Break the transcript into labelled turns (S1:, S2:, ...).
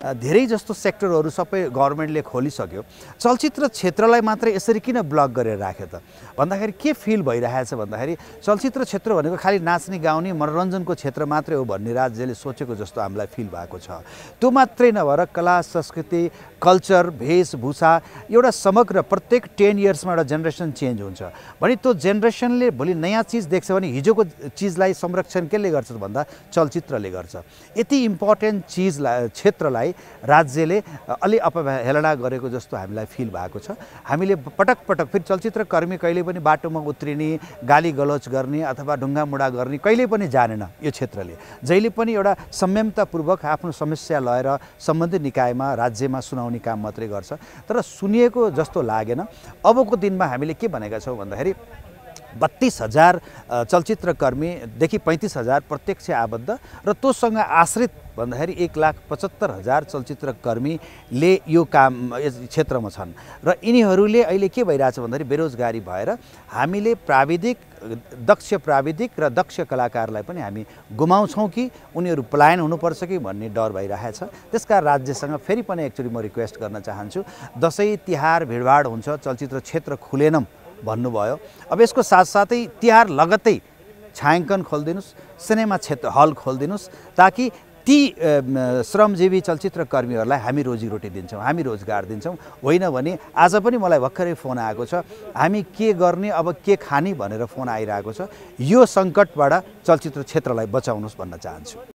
S1: धेरै जस्तो सेक्टरहरू सबै गभर्मेन्टले खोलिसक्यो चलचित्र क्षेत्रलाई मात्रै यसरी किन ब्लक गरेर राख्यो त भन्दाखेरि के फिल भइरहेछ भन्दाखेरि चलचित्र क्षेत्र भनेको खालि नाच्ने गाउने मनोरञ्जनको क्षेत्र मात्रै हो भन्ने राज्यले सोचेको जस्तो हामीलाई फिल भएको छ त्यो मात्रै नभएर कला संस्कृति कल्चर वेशभूषा एउटा समग्र प्रत्येक टेन इयर्समा एउटा जेनेरेसन चेन्ज हुन्छ भने त्यो जेनेरेसनले भोलि नयाँ चिज देख्छ भने हिजोको चिजलाई संरक्षण केले गर्छ भन्दा चलचित्रले गर्छ यति इम्पोर्टेन्ट चिजलाई क्षेत्रलाई कुरालाई राज्यले अलि अपहेलना गरेको जस्तो हामीलाई फिल भएको छ हामीले पटक पटक फेरि चलचित्रकर्मी कहिले पनि बाटोमा उत्रिने गाली गलोच गर्ने अथवा ढुङ्गामुढा गर्ने कहिले पनि जानेन यो क्षेत्रले जहिले पनि एउटा संयमतापूर्वक आफ्नो समस्या लएर सम्बन्धित निकायमा राज्यमा सुनाउने काम मात्रै गर्छ तर सुनिएको जस्तो लागेन अबको दिनमा हामीले के भनेका छौँ भन्दाखेरि बत्तिस हजार चलचित्रकर्मीदेखि पैँतिस हजार प्रत्यक्ष आबद्ध र तोसँग आश्रित भन्दाखेरि एक लाख पचहत्तर हजार चलचित्रकर्मीले यो काम यस क्षेत्रमा छन् र यिनीहरूले अहिले के भइरहेछ भन्दाखेरि बेरोजगारी भएर हामीले प्राविधिक दक्ष प्राविधिक र दक्ष कलाकारलाई पनि हामी गुमाउँछौँ कि उनीहरू पलायन हुनुपर्छ कि भन्ने डर भइरहेछ त्यसका राज्यसँग फेरि पनि एकचोटि म रिक्वेस्ट गर्न चाहन्छु दसैँ तिहार भिडभाड हुन्छ चलचित्र क्षेत्र खुलेनौँ भन्नुभयो अब यसको साथसाथै तिहार लगत्तै छायाङ्कन खोलिदिनुहोस् सिनेमा क्षेत्र हल खोलिदिनुहोस् ताकि ती श्रमजीवी चलचित्रकर्मीहरूलाई हामी रोजीरोटी दिन्छौँ हामी रोजगार दिन्छौँ होइन भने आज पनि मलाई भर्खरै फोन आएको छ हामी के गर्ने अब के खाने भनेर फोन आइरहेको छ यो सङ्कटबाट चलचित्र क्षेत्रलाई बचाउनुहोस् भन्न चाहन्छु